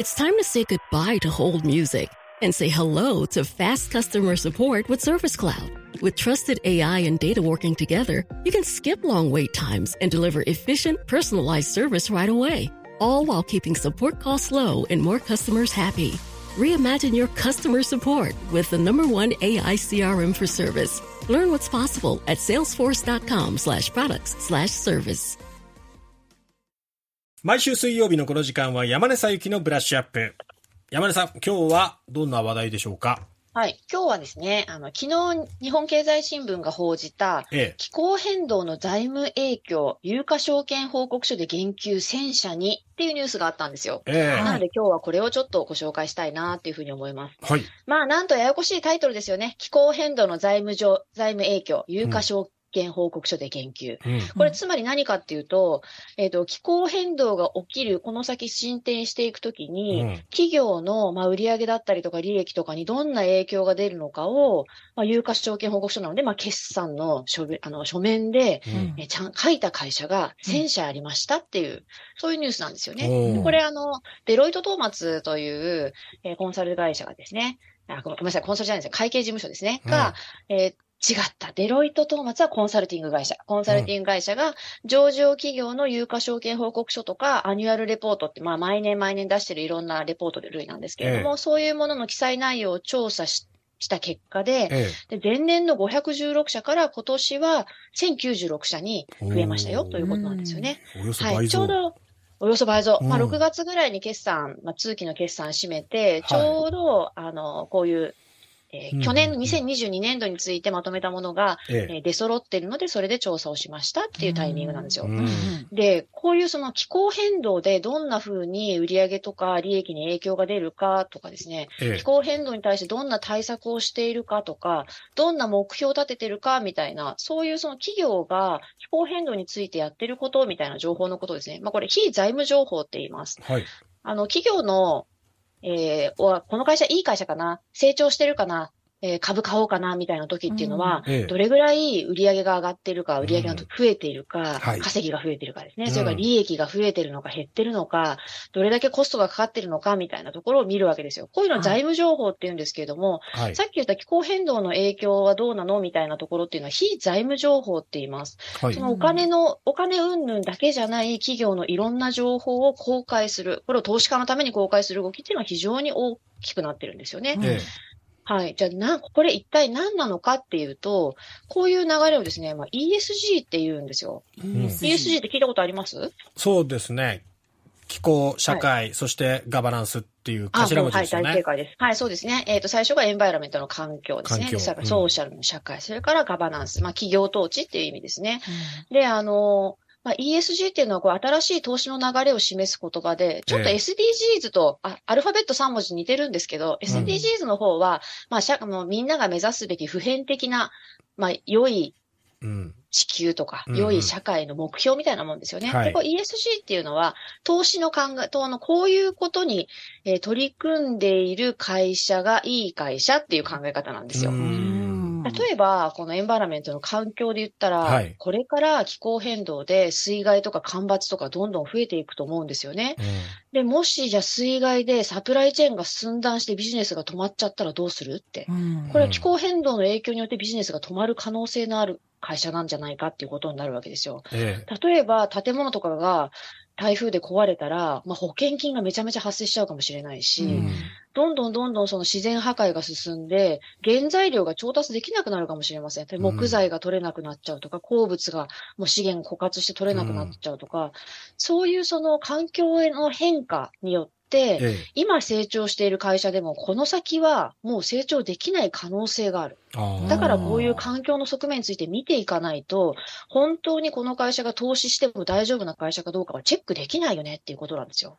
It's time to say goodbye to hold music and say hello to fast customer support with Service Cloud. With trusted AI and data working together, you can skip long wait times and deliver efficient, personalized service right away, all while keeping support costs low and more customers happy. Reimagine your customer support with the number one AI CRM for service. Learn what's possible at salesforce.com slash products slash service. 毎週水曜日のこの時間は山根さゆきのブラッシュアップ。山根さん、今日はどんな話題でしょうかはい、今日はですね、あの昨日日本経済新聞が報じた、ええ、気候変動の財務影響、有価証券報告書で言及1000にっていうニュースがあったんですよ。え、なので今日はこれをちょっとご紹介したいなっていうふうに思います。はい、まあなんとややこしいタイトルですよね。気候変動の財務上財務影響、有価証見報告書でうん、これ、つまり何かっていうと,、えーと、気候変動が起きる、この先進展していくときに、うん、企業の、まあ、売上だったりとか利益とかにどんな影響が出るのかを、まあ、有価証券報告書なので、まあ、決算の書あの書面で、うん、えちゃん書いた会社が1000社ありましたっていう、そういうニュースなんですよね。これあの、デロイト・トーマツという、えー、コンサル会社がですね、あごめんなさい、コンサルじゃないです会計事務所ですね、が、えー違った。デロイト・トーマツはコンサルティング会社。コンサルティング会社が、上場企業の有価証券報告書とか、アニュアルレポートって、まあ、毎年毎年出してるいろんなレポート類なんですけれども、ええ、そういうものの記載内容を調査しした結果で、ええ、で前年の516社から今年は1096社に増えましたよということなんですよね。はい、ちょうどおよそ倍増。まあ、6月ぐらいに決算、まあ、通期の決算を締めて、ちょうど、はい、あの、こういうえー、去年2022年度についてまとめたものが、ええ出揃ってるので、それで調査をしましたっていうタイミングなんですよ。うんうん、で、こういうその気候変動でどんな風に売上とか利益に影響が出るかとかですね、え、気候変動に対してどんな対策をしているかとか、どんな目標を立ててるかみたいな、そういうその企業が気候変動についてやってることみたいな情報のことですね。まあ、これ非財務情報って言います。はい、あの、企業のえー、この会社いい会社かな成長してるかなえー、株買おうかなみたいな時っていうのは、うんええ、どれぐらい売り上げが上がってるか、売り上げが増えているか、うん稼ぎが増えているかですね。それから利益が増えてるのか減ってるのか、どれだけコストがかかってるのかみたいなところを見るわけですよ。こういうの財務情報って言うんですけれども、はい、さっき言った気候変動の影響はどうなのみたいなところっていうのは非財務情報って言います。はい、そのお金の、お金云々だけじゃない企業のいろんな情報を公開する。これを投資家のために公開する動きっていうのは非常に大きくなってるんですよね。えはい。じゃあ、な、これ一体何なのかっていうと、こういう流れをですね、まあ、ESG って言うんですよ、うん。ESG って聞いたことありますそうですね。気候、社会、はい、そしてガバナンスっていう頭文字ですね。はい、大正解です。はい、そうですね。えっ、ー、と、最初がエンバイラメントの環境ですね。環境ソーシャルの社会、それからガバナンス、まあ、企業統治っていう意味ですね。うん、で、あのまあ、ESG っていうのはこう新しい投資の流れを示す言葉で、ちょっと SDGs と、えあアルファベット3文字似てるんですけど、うん、SDGs の方は、まあ、もうみんなが目指すべき普遍的な、まあ、良い地球とか、うん、良い社会の目標みたいなもんですよね。ここ ESG っていうのは、投資の考え、とあのこういうことに、えー、取り組んでいる会社がいい会社っていう考え方なんですよ。うん例えば、このエンバーラメントの環境で言ったら、はい、これから気候変動で水害とか干ばつとかどんどん増えていくと思うんですよね。うん、で、もしじゃあ水害でサプライチェーンが寸断してビジネスが止まっちゃったらどうするって。うん、これは気候変動の影響によってビジネスが止まる可能性のある会社なんじゃないかっていうことになるわけですよ。ええ、例えば、建物とかが台風で壊れたら、まあ、保険金がめちゃめちゃ発生しちゃうかもしれないし、うん、どんどんどんどんその自然破壊が進んで、原材料が調達できなくなるかもしれません。木材が取れなくなっちゃうとか、鉱物がもう資源枯渇して取れなくなっちゃうとか、うん、そういうその環境への変化によっ、ええ、今成長している会社でも、この先はもう成長できない可能性がある。だからこういう環境の側面について見ていかないと、本当にこの会社が投資しても大丈夫な会社かどうかはチェックできないよねっていうことなんですよ。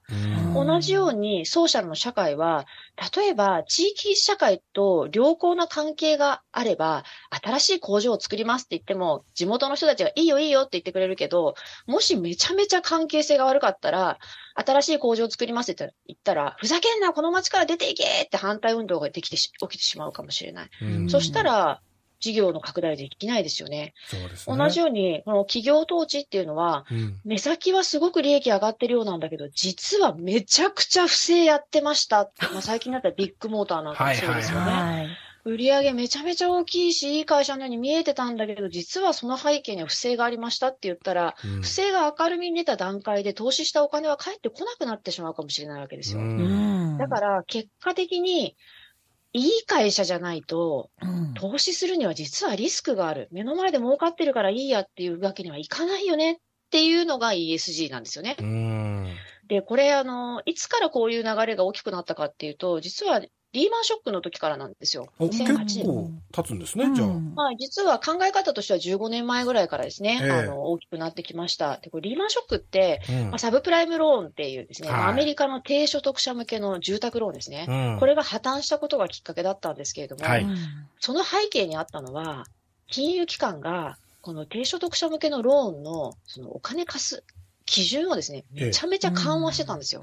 同じようにソーシャルの社会は、例えば地域社会と良好な関係があれば、新しい工場を作りますって言っても、地元の人たちがいいよいいよって言ってくれるけど、もしめちゃめちゃ関係性が悪かったら、新しい工場を作りますって言ったら、ふざけんな、この町から出ていけって反対運動ができて起きてしまうかもしれない。そしたら、事業の拡大できないですよね。ね同じように、この企業統治っていうのは、うん、目先はすごく利益上がってるようなんだけど、実はめちゃくちゃ不正やってました。まあ、最近だったらビッグモーターなんかもそうですよね。はいはいはい売り上げめちゃめちゃ大きいし、いい会社のように見えてたんだけど、実はその背景には不正がありましたって言ったら、うん、不正が明るみに出た段階で投資したお金は返ってこなくなってしまうかもしれないわけですよ。うん、だから、結果的に、いい会社じゃないと、投資するには実はリスクがある。目の前で儲かってるからいいやっていうわけにはいかないよねっていうのが ESG なんですよね。で、これ、あの、いつからこういう流れが大きくなったかっていうと、実はリーマンショックの時からなんですよ。2008結構経つんですね、じゃあ。まあ、実は考え方としては15年前ぐらいからですね、えー、あの、大きくなってきました。で、これリーマンショックって、うん、まあ、サブプライムローンっていうですね、はいアメリカの低所得者向けの住宅ローンですね、うん、これが破綻したことがきっかけだったんですけれども、はい、その背景にあったのは、金融機関が、この低所得者向けのローンの、そのお金貸す、基準をですね、めちゃめちゃ緩和してたんですよ。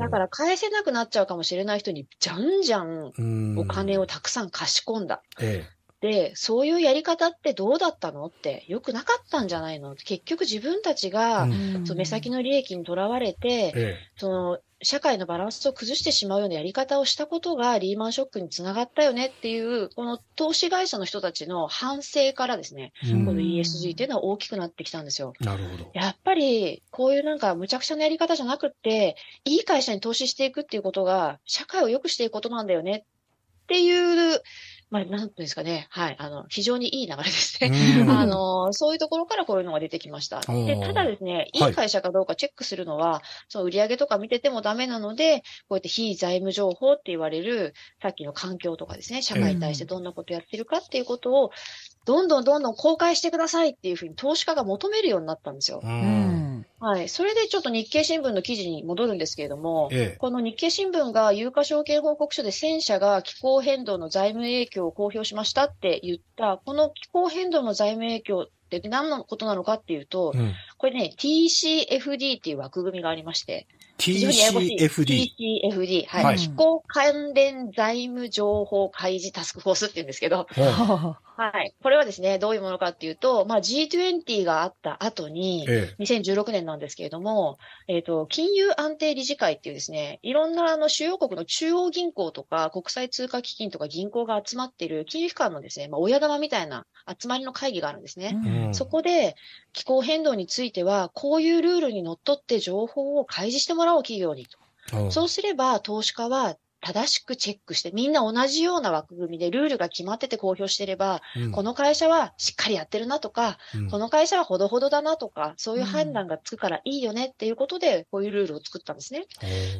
だから返せなくなっちゃうかもしれない人に、じゃんじゃんお金をたくさん貸し込んだ。で、そういうやり方ってどうだったのって、よくなかったんじゃないの結局自分たちが、その目先の利益にとらわれて、その社会のバランスを崩してしまうようなやり方をしたことがリーマンショックにつながったよねっていう、この投資会社の人たちの反省からですね、この ESG っていうのは大きくなってきたんですよ。なるほど。やっぱり、こういうなんか無茶苦茶なやり方じゃなくって、いい会社に投資していくっていうことが、社会を良くしていくことなんだよねっていうまあ、なんていうんですかね。はい。あの、非常にいい流れですね。あの、そういうところからこういうのが出てきました。で、ただですね、いい会社かどうかチェックするのは、はい、その売上とか見ててもダメなので、こうやって非財務情報って言われる、さっきの環境とかですね、社会に対してどんなことやってるかっていうことを、どんどんどんどん公開してくださいっていうふうに投資家が求めるようになったんですよ。うんはい、それでちょっと日経新聞の記事に戻るんですけれども、ええ、この日経新聞が有価証券報告書で戦車が気候変動の財務影響を公表しましたって言った、この気候変動の財務影響って何のことなのかっていうと、うん、これね、TCFD っていう枠組みがありまして、TCFD。TCFD。はい。はい、気候関連財務情報開示タスクフォースって言うんですけど、はい、これはですね、どういうものかっていうと、まあ、G20 があった後に、2016年なんですけれども、えっ、ー、と、金融安定理事会っていうですね、いろんなあの主要国の中央銀行とか国際通貨基金とか銀行が集まっている金融機関のですね、まあ、親玉みたいな集まりの会議があるんですね。うん、そこで気候変動については、こういうルールにのっとって情報を開示してもらを企業にと。そうすれば投資家は正しくチェックして、みんな同じような枠組みでルールが決まってて公表してれば、うん、この会社はしっかりやってるなとか、うん、この会社はほどほどだなとか、そういう判断がつくからいいよねっていうことで、こういうルールを作ったんですね。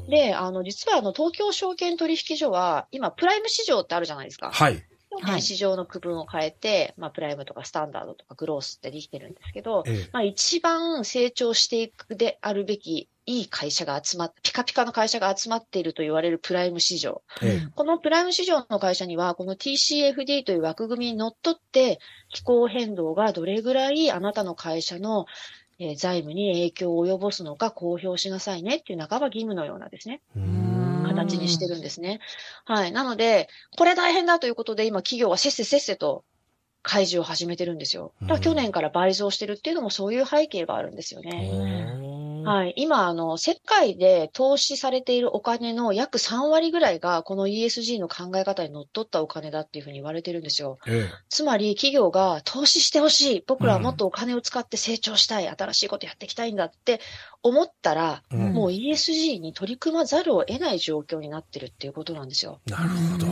うん、で、あの、実はあの、東京証券取引所は、今、プライム市場ってあるじゃないですか。はい。はい、市場の区分を変えて、まあ、プライムとかスタンダードとかグロースってできてるんですけど、ええ、まあ、一番成長していくであるべきいい会社が集まって、ピカピカの会社が集まっていると言われるプライム市場。ええ、このプライム市場の会社には、この TCFD という枠組みにのっとって、気候変動がどれぐらいあなたの会社の財務に影響を及ぼすのか公表しなさいねっていう半ば義務のようなですね。うん形にしてるんですね。はい。なので、これ大変だということで、今企業はせっせせっせと開示を始めてるんですよ。だから去年から倍増してるっていうのもそういう背景があるんですよね。はい。今、あの、世界で投資されているお金の約3割ぐらいが、この ESG の考え方にのっとったお金だっていうふうに言われてるんですよ。ええ、つまり、企業が投資してほしい。僕らはもっとお金を使って成長したい。うん、新しいことやっていきたいんだって思ったら、うん、もう ESG に取り組まざるを得ない状況になってるっていうことなんですよ。なるほど。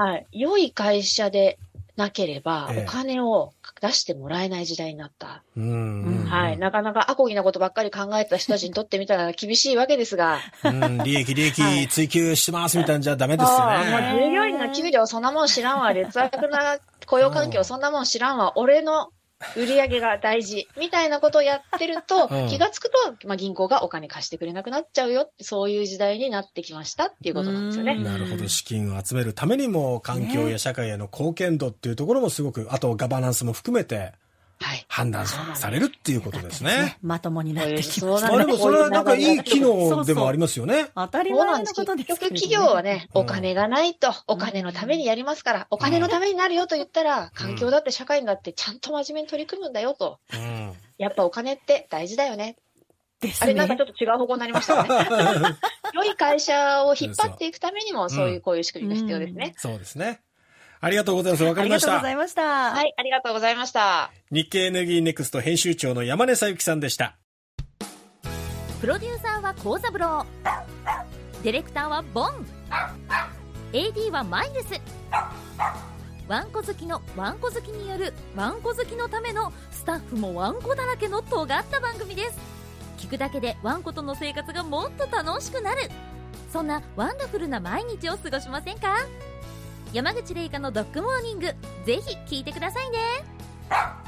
はい。良い会社でなければ、お金を出してもらえない時代になった。ええ、はい。なかなかアコギなことばっかり考えた人たちにとってみたら厳しいわけですが。うん、利益、利益追求してますみたいなじゃダメですよね。もう従業員の給料そんなもん知らんわ、劣悪な雇用環境そんなもん知らんわ、俺の売り上げが大事みたいなことをやってると、うん、気がつくと、まあ、銀行がお金貸してくれなくなっちゃうよそういう時代になってきましたっていうことなんですよね。なるほど資金を集めるためにも環境や社会への貢献度っていうところもすごく、あとガバナンスも含めて判断されるっていうことですね。はいねまともになってきました、ね。れもそれはなんかいい機能でもありますよね。そうそう当たり前のことです結局企業はね、お金がないと、お金のためにやりますから、お金のためになるよと言ったら、環境だって社会にだってちゃんと真面目に取り組むんだよと。うん、やっぱお金って大事だよねね、あれなんかちょっと違う方向になりましたね。良い会社を引っ張っていくためにも、そういうこういう仕組みが必要ですね。うんうん、そうですね。ありがとうございます。わかりました。ありがとうございました。はい、ありがとうございました。日経 NG ネクスト編集長の山根さゆきさんでした。プロデューサーは幸三郎。ディレクターはボン。AD はマイルス。ワンコ好きのワンコ好きによるワンコ好きのためのスタッフもワンコだらけの尖った番組です聞くだけでワンコとの生活がもっと楽しくなるそんなワンダフルな毎日を過ごしませんか山口玲香のドッグモーニングぜひ聞いてくださいね